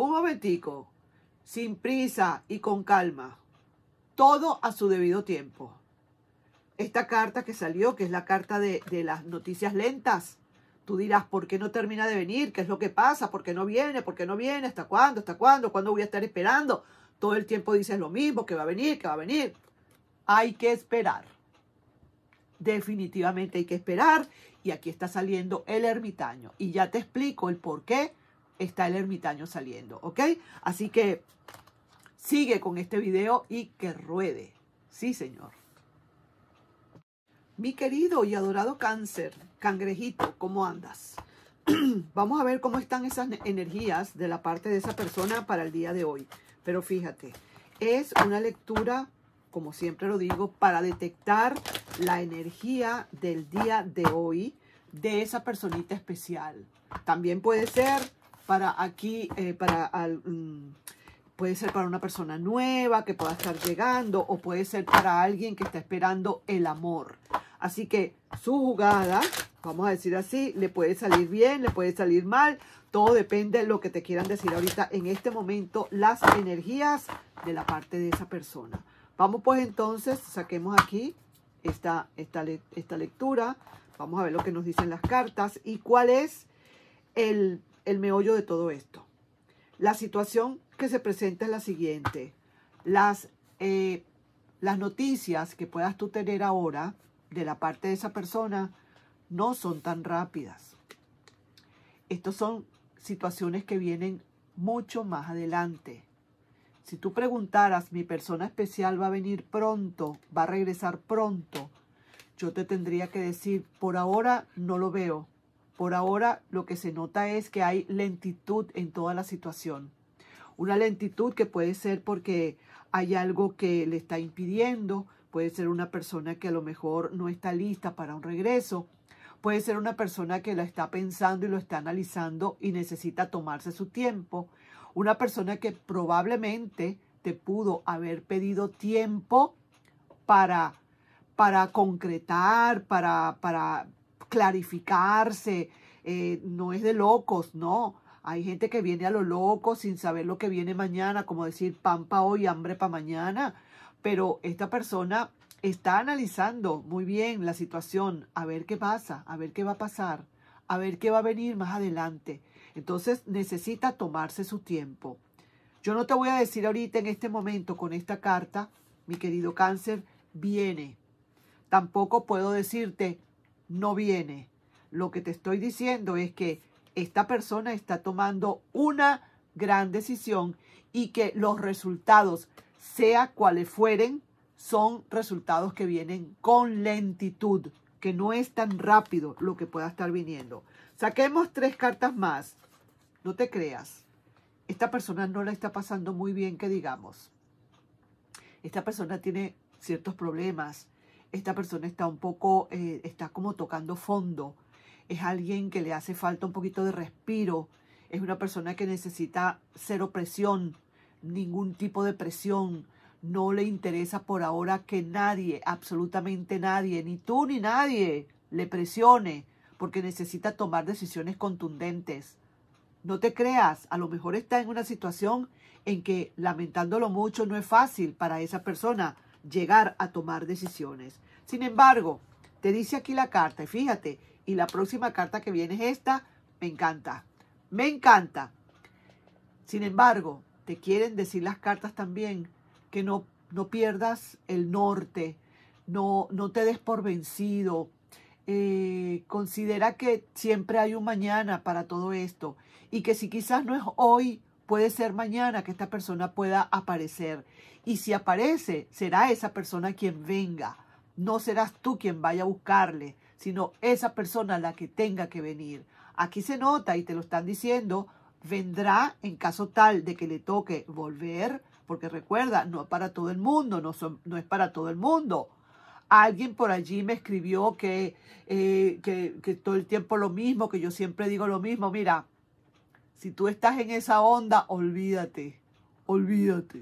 Un momentico, sin prisa y con calma, todo a su debido tiempo. Esta carta que salió, que es la carta de, de las noticias lentas, tú dirás, ¿por qué no termina de venir? ¿Qué es lo que pasa? ¿Por qué no viene? ¿Por qué no viene? ¿Hasta cuándo? ¿Hasta cuándo? ¿Cuándo voy a estar esperando? Todo el tiempo dices lo mismo, que va a venir, que va a venir. Hay que esperar. Definitivamente hay que esperar. Y aquí está saliendo el ermitaño. Y ya te explico el por qué está el ermitaño saliendo, ¿ok? Así que sigue con este video y que ruede. Sí, señor. Mi querido y adorado cáncer, cangrejito, ¿cómo andas? Vamos a ver cómo están esas energías de la parte de esa persona para el día de hoy. Pero fíjate, es una lectura, como siempre lo digo, para detectar la energía del día de hoy de esa personita especial. También puede ser para aquí, eh, para mm, puede ser para una persona nueva que pueda estar llegando o puede ser para alguien que está esperando el amor. Así que su jugada, vamos a decir así, le puede salir bien, le puede salir mal. Todo depende de lo que te quieran decir ahorita en este momento las energías de la parte de esa persona. Vamos pues entonces, saquemos aquí esta lectura. Vamos a ver lo que nos dicen las cartas y cuál es el el meollo de todo esto. La situación que se presenta es la siguiente. Las, eh, las noticias que puedas tú tener ahora de la parte de esa persona no son tan rápidas. Estas son situaciones que vienen mucho más adelante. Si tú preguntaras, mi persona especial va a venir pronto, va a regresar pronto, yo te tendría que decir, por ahora no lo veo, por ahora lo que se nota es que hay lentitud en toda la situación. Una lentitud que puede ser porque hay algo que le está impidiendo, puede ser una persona que a lo mejor no está lista para un regreso, puede ser una persona que lo está pensando y lo está analizando y necesita tomarse su tiempo, una persona que probablemente te pudo haber pedido tiempo para, para concretar, para, para, clarificarse, eh, no es de locos, no. Hay gente que viene a lo loco sin saber lo que viene mañana, como decir pan para hoy, hambre para mañana. Pero esta persona está analizando muy bien la situación, a ver qué pasa, a ver qué va a pasar, a ver qué va a venir más adelante. Entonces necesita tomarse su tiempo. Yo no te voy a decir ahorita en este momento con esta carta, mi querido cáncer, viene. Tampoco puedo decirte, no viene. Lo que te estoy diciendo es que esta persona está tomando una gran decisión y que los resultados, sea cuales fueren, son resultados que vienen con lentitud, que no es tan rápido lo que pueda estar viniendo. Saquemos tres cartas más. No te creas. Esta persona no la está pasando muy bien, que digamos. Esta persona tiene ciertos problemas, esta persona está un poco, eh, está como tocando fondo. Es alguien que le hace falta un poquito de respiro. Es una persona que necesita cero presión, ningún tipo de presión. No le interesa por ahora que nadie, absolutamente nadie, ni tú ni nadie, le presione, porque necesita tomar decisiones contundentes. No te creas, a lo mejor está en una situación en que, lamentándolo mucho, no es fácil para esa persona, llegar a tomar decisiones. Sin embargo, te dice aquí la carta, y fíjate, y la próxima carta que viene es esta, me encanta, me encanta. Sin embargo, te quieren decir las cartas también que no, pierdas el norte, no, no te des por vencido, eh, considera que siempre hay un mañana para todo esto y que si quizás no es hoy puede ser mañana que esta persona pueda aparecer. Y si aparece, será esa persona quien venga. No serás tú quien vaya a buscarle, sino esa persona la que tenga que venir. Aquí se nota y te lo están diciendo, vendrá en caso tal de que le toque volver, porque recuerda, no es para todo el mundo, no, es para todo el mundo. Alguien por allí me escribió eh, que, que todo el tiempo lo mismo, que yo siempre digo lo mismo. Mira, si tú estás en esa onda, olvídate, olvídate.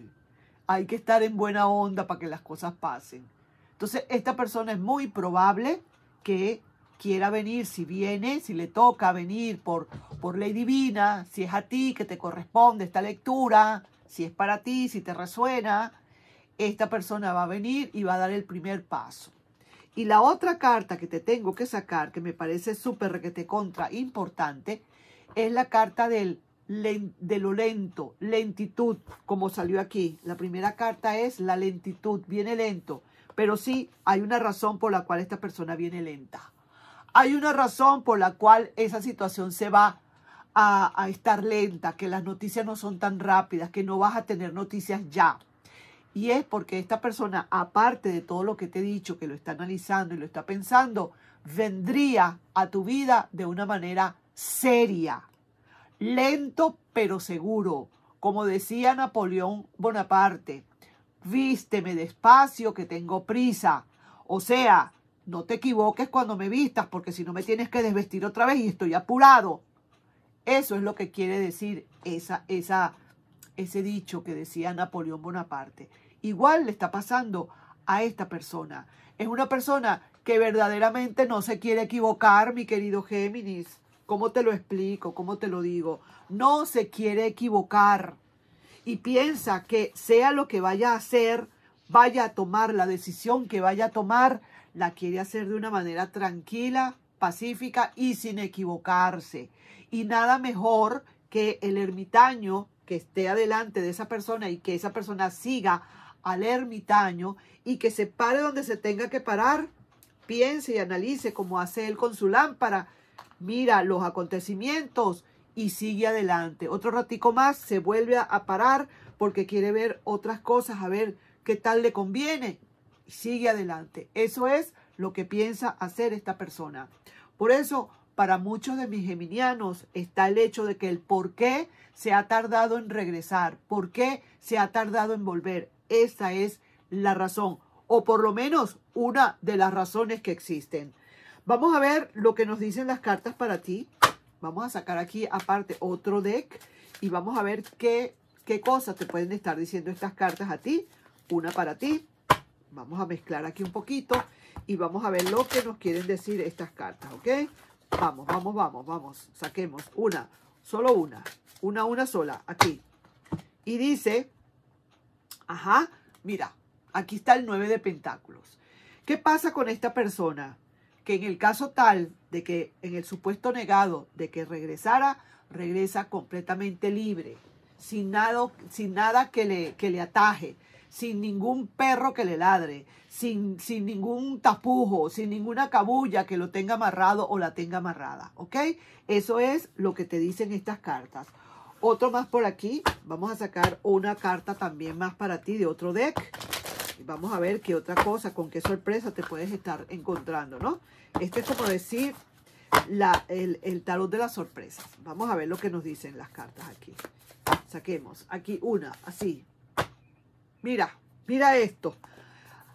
Hay que estar en buena onda para que las cosas pasen. Entonces, esta persona es muy probable que quiera venir, si viene, si le toca venir por, por ley divina, si es a ti que te corresponde esta lectura, si es para ti, si te resuena, esta persona va a venir y va a dar el primer paso. Y la otra carta que te tengo que sacar, que me parece súper que contra importante, es la carta del, de lo lento, lentitud, como salió aquí. La primera carta es la lentitud, viene lento. Pero sí hay una razón por la cual esta persona viene lenta. Hay una razón por la cual esa situación se va a, a estar lenta, que las noticias no son tan rápidas, que no vas a tener noticias ya. Y es porque esta persona, aparte de todo lo que te he dicho, que lo está analizando y lo está pensando, vendría a tu vida de una manera seria, lento pero seguro, como decía Napoleón Bonaparte, vísteme despacio que tengo prisa. O sea, no te equivoques cuando me vistas, porque si no me tienes que desvestir otra vez y estoy apurado. Eso es lo que quiere decir esa, esa, ese dicho que decía Napoleón Bonaparte. Igual le está pasando a esta persona. Es una persona que verdaderamente no se quiere equivocar, mi querido Géminis. ¿Cómo te lo explico? ¿Cómo te lo digo? No se quiere equivocar y piensa que sea lo que vaya a hacer, vaya a tomar la decisión que vaya a tomar, la quiere hacer de una manera tranquila, pacífica y sin equivocarse. Y nada mejor que el ermitaño que esté adelante de esa persona y que esa persona siga al ermitaño y que se pare donde se tenga que parar, piense y analice como hace él con su lámpara mira los acontecimientos y sigue adelante. Otro ratico más se vuelve a parar porque quiere ver otras cosas, a ver qué tal le conviene. Y sigue adelante. Eso es lo que piensa hacer esta persona. Por eso, para muchos de mis geminianos está el hecho de que el por qué se ha tardado en regresar, por qué se ha tardado en volver. Esa es la razón, o por lo menos una de las razones que existen. Vamos a ver lo que nos dicen las cartas para ti. Vamos a sacar aquí aparte otro deck y vamos a ver qué, qué cosas te pueden estar diciendo estas cartas a ti. Una para ti. Vamos a mezclar aquí un poquito y vamos a ver lo que nos quieren decir estas cartas, ¿ok? Vamos, vamos, vamos, vamos. Saquemos una, solo una, una, una sola, aquí. Y dice, ajá, mira, aquí está el 9 de pentáculos. ¿Qué pasa con esta persona? que en el caso tal de que en el supuesto negado de que regresara, regresa completamente libre, sin nada, sin nada que, le, que le ataje, sin ningún perro que le ladre, sin, sin ningún tapujo, sin ninguna cabulla que lo tenga amarrado o la tenga amarrada. ¿Ok? Eso es lo que te dicen estas cartas. Otro más por aquí. Vamos a sacar una carta también más para ti de otro deck. Vamos a ver qué otra cosa, con qué sorpresa te puedes estar encontrando, ¿no? Este es como decir la, el, el tarot de las sorpresas. Vamos a ver lo que nos dicen las cartas aquí. Saquemos aquí una, así. Mira, mira esto.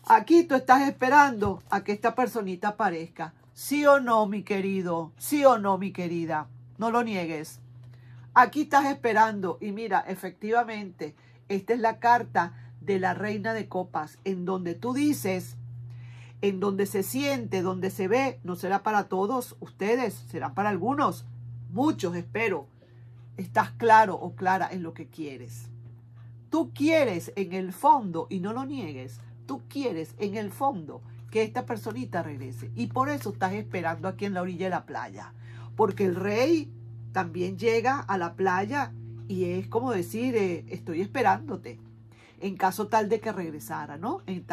Aquí tú estás esperando a que esta personita aparezca. Sí o no, mi querido. Sí o no, mi querida. No lo niegues. Aquí estás esperando. Y mira, efectivamente, esta es la carta de la reina de copas, en donde tú dices, en donde se siente, donde se ve, no será para todos ustedes, será para algunos, muchos espero. Estás claro o clara en lo que quieres. Tú quieres en el fondo, y no lo niegues, tú quieres en el fondo que esta personita regrese. Y por eso estás esperando aquí en la orilla de la playa. Porque el rey también llega a la playa y es como decir, eh, estoy esperándote en caso tal de que regresara, ¿no? En,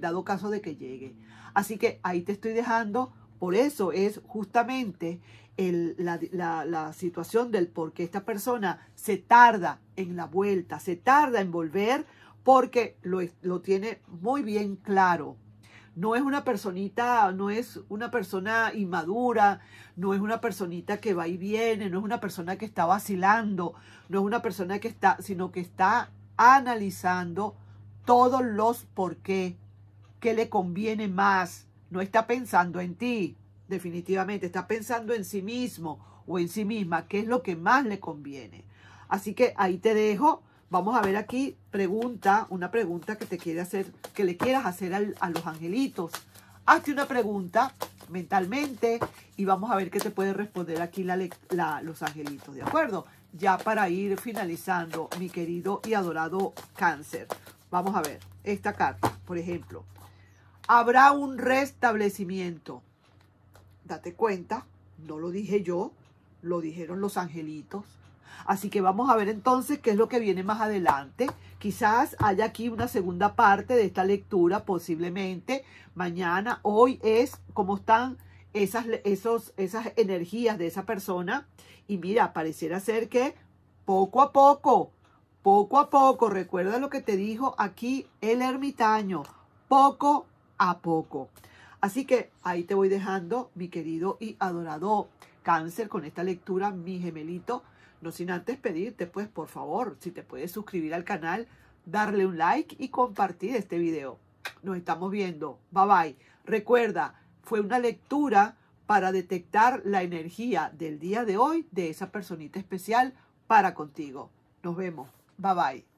dado caso de que llegue. Así que ahí te estoy dejando, por eso es justamente la, situación del por qué esta persona se tarda en la vuelta, se tarda en volver, porque lo, lo tiene muy bien claro no es una personita, no es una persona inmadura, no es una personita que va y viene, no es una persona que está vacilando, no es una persona que está, sino que está analizando todos los por qué, qué le conviene más. No está pensando en ti, definitivamente, está pensando en sí mismo o en sí misma, qué es lo que más le conviene. Así que ahí te dejo. Vamos a ver aquí pregunta, una pregunta que te quiere hacer, que le quieras hacer a los angelitos. Hazte una pregunta mentalmente y vamos a ver qué te puede responder aquí los angelitos, ¿de acuerdo? ya para ir finalizando, mi querido y adorado cáncer. Vamos a ver, esta carta, por ejemplo. Habrá un restablecimiento. Date cuenta, no lo dije yo, lo dijeron los angelitos. Así que vamos a ver entonces qué es lo que viene más adelante. Quizás haya aquí una segunda parte de esta lectura, posiblemente mañana. Hoy es, como están esas, esos, esas energías de esa persona y mira, pareciera ser que poco a poco, poco a poco, recuerda lo que te dijo aquí el ermitaño, poco a poco. Así que ahí te voy dejando, mi querido y adorado cáncer, con esta lectura, mi gemelito. No sin antes pedirte, pues, por favor, si te puedes suscribir al canal, darle un like y compartir este video. Nos estamos viendo. Bye bye. Recuerda, fue una lectura para detectar la energía del día de hoy de esa personita especial para contigo. Nos vemos. Bye bye.